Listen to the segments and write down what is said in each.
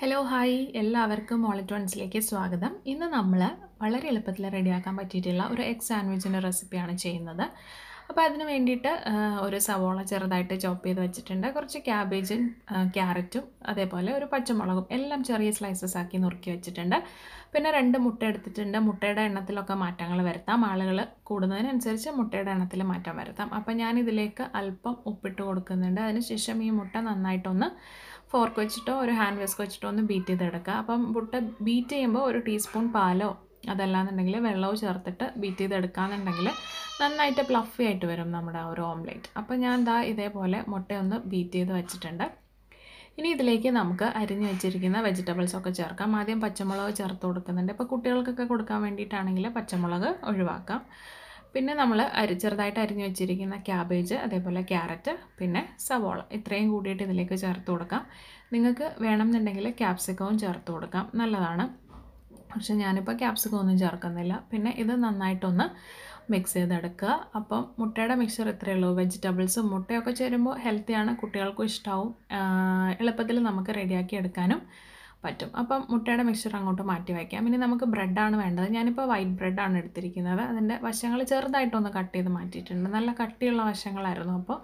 hello hi എല്ലാവർക്കും വൺസിലേക്ക് സ്വാഗതം ഇന്ന് നമ്മൾ വളരെ എളുപ്പത്തിൽ റെഡിയാക്കാൻ പറ്റിയിട്ടുള്ള ഒരു എഗ് സാൻഡ്വിച്ചിൻ്റെ റെസിപ്പിയാണ് ചെയ്യുന്നത് അപ്പോൾ അതിന് വേണ്ടിയിട്ട് ഒരു സവോള ചെറുതായിട്ട് ചോപ്പ് ചെയ്ത് വെച്ചിട്ടുണ്ട് കുറച്ച് ക്യാബേജും ക്യാരറ്റും അതേപോലെ ഒരു പച്ചമുളകും എല്ലാം ചെറിയ സ്ലൈസസ് ആക്കി നുറുക്കി വെച്ചിട്ടുണ്ട് പിന്നെ രണ്ട് മുട്ട എടുത്തിട്ടുണ്ട് മുട്ടയുടെ എണ്ണത്തിലൊക്കെ മാറ്റങ്ങൾ വരുത്താം ആളുകൾ കൂടുന്നതിനനുസരിച്ച് മുട്ടയുടെ എണ്ണത്തിൽ മാറ്റം വരുത്താം അപ്പോൾ ഞാൻ ഇതിലേക്ക് അല്പം ഉപ്പിട്ട് കൊടുക്കുന്നുണ്ട് അതിനുശേഷം ഈ മുട്ട നന്നായിട്ടൊന്ന് ഫോർക്ക് വെച്ചിട്ടോ ഒരു ഹാൻഡ് വിസ്ക് വെച്ചിട്ടോ ഒന്ന് ബീറ്റ് ചെയ്തെടുക്കുക അപ്പം മുട്ട ബീറ്റ് ചെയ്യുമ്പോൾ ഒരു ടീസ്പൂൺ പാലോ അതല്ലാന്നുണ്ടെങ്കിൽ വെള്ളവും ചേർത്തിട്ട് ബീറ്റ് ചെയ്തെടുക്കാന്നുണ്ടെങ്കിൽ നന്നായിട്ട് പ്ലഫി ആയിട്ട് വരും നമ്മുടെ ആ ഒരു ഓംലേറ്റ് അപ്പോൾ ഞാൻ ദാ ഇതേപോലെ മുട്ടയൊന്ന് ബീറ്റ് ചെയ്ത് വെച്ചിട്ടുണ്ട് ഇനി ഇതിലേക്ക് നമുക്ക് അരിഞ്ഞ് വെച്ചിരിക്കുന്ന വെജിറ്റബിൾസൊക്കെ ചേർക്കാം ആദ്യം പച്ചമുളക് ചേർത്ത് കൊടുക്കുന്നുണ്ട് ഇപ്പോൾ കുട്ടികൾക്കൊക്കെ കൊടുക്കാൻ വേണ്ടിയിട്ടാണെങ്കിൽ പച്ചമുളക് ഒഴിവാക്കാം പിന്നെ നമ്മൾ അരി ചെറുതായിട്ട് അരിഞ്ഞ് വെച്ചിരിക്കുന്ന ക്യാബേജ് അതേപോലെ ക്യാരറ്റ് പിന്നെ സവോള ഇത്രയും കൂടിയിട്ട് ഇതിലേക്ക് ചേർത്ത് കൊടുക്കാം നിങ്ങൾക്ക് വേണമെന്നുണ്ടെങ്കിൽ ക്യാപ്സിക്കവും ചേർത്ത് കൊടുക്കാം നല്ലതാണ് പക്ഷെ ഞാനിപ്പോൾ ക്യാപ്സിക്കം ഒന്നും ചേർക്കുന്നില്ല പിന്നെ ഇത് നന്നായിട്ടൊന്ന് മിക്സ് ചെയ്തെടുക്കുക അപ്പം മുട്ടയുടെ മിക്സർ ഇത്രയേ ഉള്ളൂ വെജിറ്റബിൾസും മുട്ടയൊക്കെ ചേരുമ്പോൾ ഹെൽത്തിയാണ് കുട്ടികൾക്കും ഇഷ്ടമാവും എളുപ്പത്തിൽ നമുക്ക് റെഡിയാക്കി എടുക്കാനും പറ്റും അപ്പം മുട്ടയുടെ മിക്സർ അങ്ങോട്ട് മാറ്റി വയ്ക്കാം ഇനി നമുക്ക് ബ്രെഡാണ് വേണ്ടത് ഞാനിപ്പോൾ വൈറ്റ് ബ്രെഡാണ് എടുത്തിരിക്കുന്നത് അതിൻ്റെ വശങ്ങൾ ചെറുതായിട്ടൊന്ന് കട്ട് ചെയ്ത് മാറ്റിയിട്ടുണ്ട് നല്ല കട്ടിയുള്ള വശങ്ങളായിരുന്നു അപ്പോൾ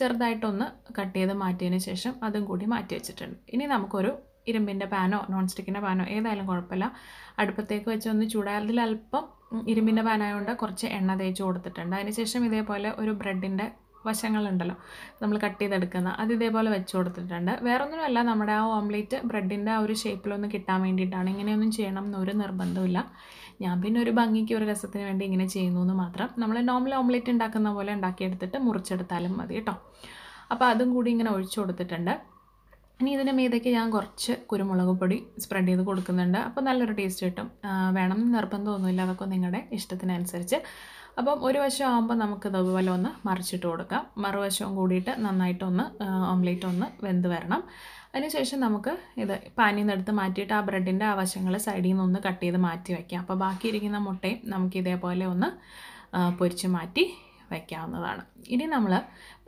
ചെറുതായിട്ടൊന്ന് കട്ട് ചെയ്ത് മാറ്റിയതിന് ശേഷം അതും കൂടി മാറ്റി വെച്ചിട്ടുണ്ട് ഇനി നമുക്കൊരു ഇരുമ്പിൻ്റെ പാനോ നോൺ സ്റ്റിക്കിൻ്റെ പാനോ ഏതായാലും കുഴപ്പമില്ല അടുപ്പത്തേക്ക് വെച്ച് ഒന്ന് ചൂടായതിൽ അല്പം ഇരുമ്പിൻ്റെ പാനായതുകൊണ്ട് കുറച്ച് എണ്ണ തേച്ച് കൊടുത്തിട്ടുണ്ട് അതിനുശേഷം ഇതേപോലെ ഒരു ബ്രെഡിൻ്റെ വശങ്ങളുണ്ടല്ലോ നമ്മൾ കട്ട് ചെയ്തെടുക്കുന്ന അത് ഇതേപോലെ വെച്ച് കൊടുത്തിട്ടുണ്ട് വേറൊന്നുമല്ല നമ്മുടെ ആ ഓംലേറ്റ് ബ്രെഡിൻ്റെ ആ ഒരു ഷേപ്പിലൊന്ന് കിട്ടാൻ വേണ്ടിയിട്ടാണ് ഇങ്ങനെയൊന്നും ചെയ്യണം എന്നൊരു നിർബന്ധമില്ല ഞാൻ പിന്നെ ഒരു ഭംഗിക്ക് ഒരു രസത്തിന് വേണ്ടി ഇങ്ങനെ ചെയ്യുന്നു എന്ന് മാത്രം നമ്മൾ നോർമൽ ഓംലേറ്റ് ഉണ്ടാക്കുന്ന പോലെ ഉണ്ടാക്കിയെടുത്തിട്ട് മുറിച്ചെടുത്താലും മതി കേട്ടോ അപ്പോൾ അതും കൂടി ഇങ്ങനെ ഒഴിച്ചു കൊടുത്തിട്ടുണ്ട് ഇനി ഇതിൻ്റെ മീതേക്ക് ഞാൻ കുറച്ച് കുരുമുളക് പൊടി സ്പ്രെഡ് ചെയ്ത് കൊടുക്കുന്നുണ്ട് അപ്പോൾ നല്ലൊരു ടേസ്റ്റ് കിട്ടും വേണം നിർബന്ധമൊന്നുമില്ല അതൊക്കെ നിങ്ങളുടെ ഇഷ്ടത്തിനനുസരിച്ച് അപ്പം ഒരു വശം ആകുമ്പോൾ നമുക്ക് ഇതുപോലെ ഒന്ന് മറിച്ചിട്ട് കൊടുക്കാം മറുവശവും കൂടിയിട്ട് നന്നായിട്ടൊന്ന് ഓംലേറ്റ് ഒന്ന് വെന്ത് വരണം അതിനുശേഷം നമുക്ക് ഇത് പാനിൽ എടുത്ത് മാറ്റിയിട്ട് ആ ബ്രെഡിൻ്റെ ആ വശങ്ങൾ സൈഡിൽ നിന്നൊന്ന് കട്ട് ചെയ്ത് മാറ്റി വയ്ക്കാം അപ്പോൾ ബാക്കിയിരിക്കുന്ന മുട്ടയും നമുക്ക് ഇതേപോലെ ഒന്ന് പൊരിച്ച് മാറ്റി വയ്ക്കാവുന്നതാണ് ഇനി നമ്മൾ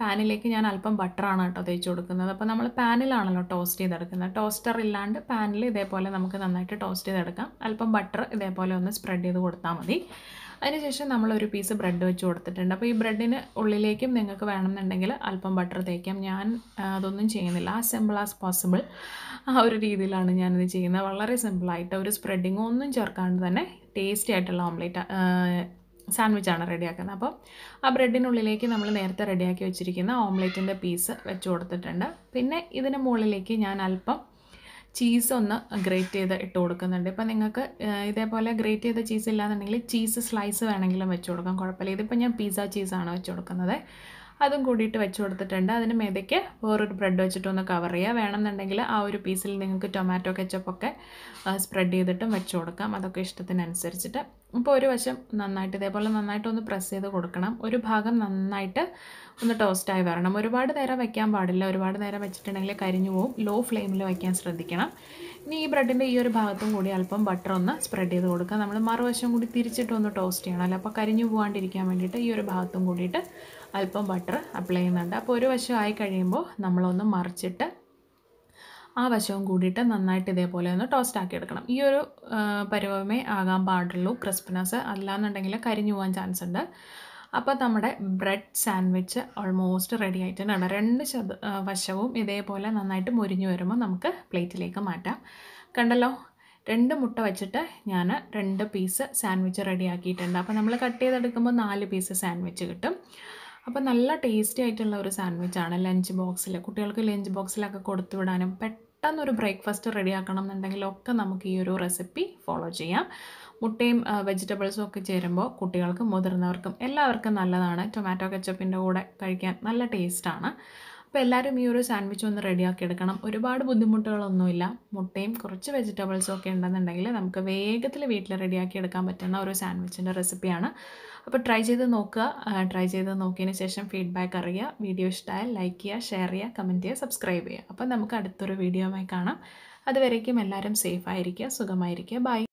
പാനിലേക്ക് ഞാൻ അല്പം ബട്ടറാണ് കേട്ടോ തേച്ച് കൊടുക്കുന്നത് അപ്പോൾ നമ്മൾ പാനിലാണല്ലോ ടോസ്റ്റ് ചെയ്തെടുക്കുന്നത് ടോസ്റ്റർ ഇല്ലാണ്ട് പാനിൽ ഇതേപോലെ നമുക്ക് നന്നായിട്ട് ടോസ്റ്റ് ചെയ്തെടുക്കാം അല്പം ബട്ടർ ഇതേപോലെ ഒന്ന് സ്പ്രെഡ് ചെയ്ത് കൊടുത്താൽ മതി അതിനുശേഷം നമ്മൾ ഒരു പീസ് ബ്രെഡ് വെച്ച് കൊടുത്തിട്ടുണ്ട് അപ്പോൾ ഈ ബ്രെഡിന് ഉള്ളിലേക്കും നിങ്ങൾക്ക് വേണമെന്നുണ്ടെങ്കിൽ അല്പം ബട്ടർ തേക്കാം ഞാൻ അതൊന്നും ചെയ്യുന്നില്ല ആസ് സിമ്പിൾ ആസ് പോസിബിൾ ആ ഒരു രീതിയിലാണ് ഞാനിത് ചെയ്യുന്നത് വളരെ സിമ്പിളായിട്ട് ഒരു സ്പ്രെഡിങ്ങോ ഒന്നും ചേർക്കാണ്ട് തന്നെ ടേസ്റ്റി ആയിട്ടുള്ള ഓംലേറ്റ് സാൻഡ്വിച്ചാണ് റെഡിയാക്കുന്നത് അപ്പം ആ ബ്രെഡിനുള്ളിലേക്ക് നമ്മൾ നേരത്തെ റെഡിയാക്കി വെച്ചിരിക്കുന്ന ഓംലെറ്റിൻ്റെ പീസ് വെച്ച് കൊടുത്തിട്ടുണ്ട് പിന്നെ ഇതിന് മുകളിലേക്ക് ഞാൻ അല്പം ചീസ് ഒന്ന് ഗ്രേറ്റ് ചെയ്ത് ഇട്ട് കൊടുക്കുന്നുണ്ട് ഇപ്പം നിങ്ങൾക്ക് ഇതേപോലെ ഗ്രേറ്റ് ചെയ്ത ചീസ് ഇല്ലാന്നുണ്ടെങ്കിൽ ചീസ് സ്ലൈസ് വേണമെങ്കിലും വെച്ച് കൊടുക്കാം കുഴപ്പമില്ല ഇതിപ്പോൾ ഞാൻ പിസ്സ ചീസാണ് വെച്ച് കൊടുക്കുന്നത് അതും കൂടിയിട്ട് വെച്ച് കൊടുത്തിട്ടുണ്ട് അതിന് മേതയ്ക്ക് വേറൊരു ബ്രെഡ് വെച്ചിട്ടൊന്ന് കവർ ചെയ്യുക വേണമെന്നുണ്ടെങ്കിൽ ആ ഒരു പീസിൽ നിങ്ങൾക്ക് ടൊമാറ്റോ കെച്ചപ്പൊക്കെ സ്പ്രെഡ് ചെയ്തിട്ടും വെച്ച് കൊടുക്കാം അതൊക്കെ ഇഷ്ടത്തിനനുസരിച്ചിട്ട് ഇപ്പോൾ ഒരു വശം നന്നായിട്ട് ഇതേപോലെ നന്നായിട്ട് ഒന്ന് പ്രസ് ചെയ്ത് കൊടുക്കണം ഒരു ഭാഗം നന്നായിട്ട് ഒന്ന് ടോസ്റ്റായി വരണം ഒരുപാട് നേരം വയ്ക്കാൻ പാടില്ല ഒരുപാട് നേരം വെച്ചിട്ടുണ്ടെങ്കിൽ കരിഞ്ഞു പോവും ലോ ഫ്ലെയിമിൽ വയ്ക്കാൻ ശ്രദ്ധിക്കണം ഇനി ഈ ബ്രെഡിൻ്റെ ഈ ഒരു ഭാഗത്തും കൂടി അല്പം ബട്ടർ ഒന്ന് സ്പ്രെഡ് ചെയ്ത് കൊടുക്കുക നമ്മൾ മറുവശം കൂടി തിരിച്ചിട്ടൊന്ന് ഒന്ന് ടോസ്റ്റ് ചെയ്യണം അപ്പോൾ കരിഞ്ഞു പോകാണ്ടിരിക്കാൻ വേണ്ടിയിട്ട് ഈ ഒരു ഭാഗത്തും കൂടിയിട്ട് അല്പം ബട്ടർ അപ്ലൈ ചെയ്യുന്നുണ്ട് അപ്പോൾ ഒരു വശം ആയി കഴിയുമ്പോൾ നമ്മളൊന്ന് മറിച്ചിട്ട് ആ വശവും കൂടിയിട്ട് നന്നായിട്ട് ഇതേപോലെ ഒന്ന് ടോസ്റ്റ് ആക്കി എടുക്കണം ഈ ഒരു പരിവമേ ആകാൻ പാടുള്ളൂ ക്രിസ്പിനെസ് അല്ലാന്നുണ്ടെങ്കിൽ കരിഞ്ഞു പോകാൻ ചാൻസ് ഉണ്ട് അപ്പോൾ നമ്മുടെ ബ്രെഡ് സാൻഡ്വിച്ച് ഓൾമോസ്റ്റ് റെഡി ആയിട്ടുണ്ട് രണ്ട് ശത വശവും ഇതേപോലെ നന്നായിട്ട് മുരിഞ്ഞു വരുമ്പോൾ നമുക്ക് പ്ലേറ്റിലേക്ക് മാറ്റാം കണ്ടല്ലോ രണ്ട് മുട്ട വെച്ചിട്ട് ഞാൻ രണ്ട് പീസ് സാൻഡ്വിച്ച് റെഡി ആക്കിയിട്ടുണ്ട് അപ്പോൾ നമ്മൾ കട്ട് ചെയ്തെടുക്കുമ്പോൾ നാല് പീസ് സാൻഡ്വിച്ച് കിട്ടും അപ്പോൾ നല്ല ടേസ്റ്റി ആയിട്ടുള്ള ഒരു സാൻഡ്വിച്ച് ആണ് ലഞ്ച് ബോക്സിൽ കുട്ടികൾക്ക് ലഞ്ച് ബോക്സിലൊക്കെ കൊടുത്തു വിടാനും പെട്ടെന്നൊരു ബ്രേക്ക്ഫാസ്റ്റ് റെഡി ആക്കണം എന്നുണ്ടെങ്കിലൊക്കെ നമുക്ക് ഈ ഒരു റെസിപ്പി ഫോളോ ചെയ്യാം മുട്ടയും വെജിറ്റബിൾസും ഒക്കെ ചേരുമ്പോൾ കുട്ടികൾക്കും മുതിർന്നവർക്കും എല്ലാവർക്കും നല്ലതാണ് ടൊമാറ്റോ കെച്ചപ്പിൻ്റെ കൂടെ കഴിക്കാൻ നല്ല ടേസ്റ്റാണ് അപ്പോൾ എല്ലാവരും ഈ ഒരു സാൻഡ്വിച്ച് ഒന്ന് റെഡിയാക്കി എടുക്കണം ഒരുപാട് ബുദ്ധിമുട്ടുകളൊന്നുമില്ല മുട്ടയും കുറച്ച് വെജിറ്റബിൾസും ഒക്കെ ഉണ്ടെന്നുണ്ടെങ്കിൽ നമുക്ക് വേഗത്തിൽ വീട്ടിൽ റെഡിയാക്കി എടുക്കാൻ പറ്റുന്ന ഒരു സാൻഡ്വിച്ചിൻ്റെ റെസിപ്പിയാണ് അപ്പോൾ ട്രൈ ചെയ്ത് നോക്കുക ട്രൈ ചെയ്ത് നോക്കിയതിന് ശേഷം ഫീഡ്ബാക്ക് അറിയുക വീഡിയോ ഇഷ്ടമായ ലൈക്ക് ചെയ്യുക ഷെയർ ചെയ്യുക കമൻറ്റ് ചെയ്യുക സബ്സ്ക്രൈബ് ചെയ്യുക അപ്പോൾ നമുക്ക് അടുത്തൊരു വീഡിയോയുമായി കാണാം അതുവരേക്കും എല്ലാവരും സേഫ് ആയിരിക്കുക സുഖമായിരിക്കുക ബൈ